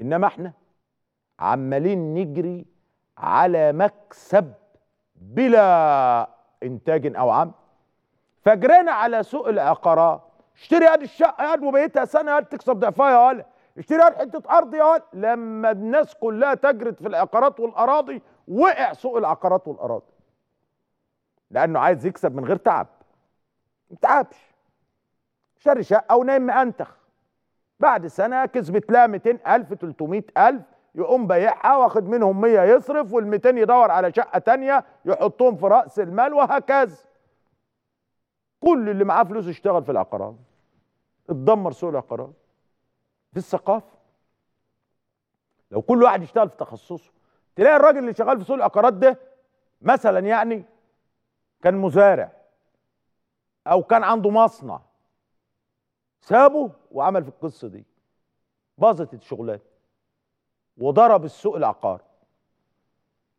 انما احنا عمالين نجري على مكسب بلا انتاج او عمل فجرينا على سوق العقارات اشتري هذه الشقه يا وبيتها سنه يا تكسب ضعفها يا ولا اشتري هذه حته ارض يا ولا لما الناس كلها تجرت في العقارات والاراضي وقع سوق العقارات والاراضي لانه عايز يكسب من غير تعب ما تعبش شاري شقه ونايم مأنتخ بعد سنه كسبت لها 200000 300000 يقوم بايعها واخد منهم 100 يصرف وال200 يدور على شقه تانية يحطهم في راس المال وهكذا كل اللي معاه فلوس اشتغل في العقارات اتدمر سوق العقارات دي الثقافه لو كل واحد يشتغل في تخصصه تلاقي الراجل اللي شغال في سوق العقارات ده مثلا يعني كان مزارع او كان عنده مصنع سابه وعمل في القصه دي باظت الشغلانه وضرب السوق العقار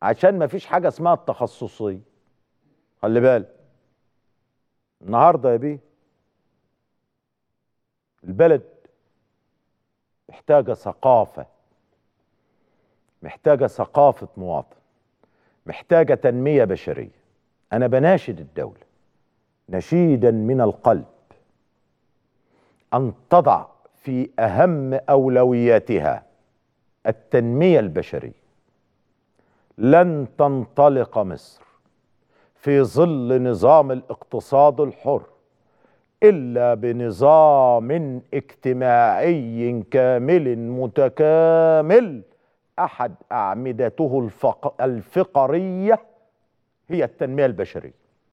عشان ما فيش حاجه اسمها التخصصيه خلي بالك النهارده يا بيه البلد محتاجه ثقافه محتاجه ثقافه مواطن محتاجه تنميه بشريه انا بناشد الدوله نشيدا من القلب ان تضع في اهم اولوياتها التنميه البشريه لن تنطلق مصر في ظل نظام الاقتصاد الحر الا بنظام اجتماعي كامل متكامل احد اعمدته الفقريه هي التنميه البشريه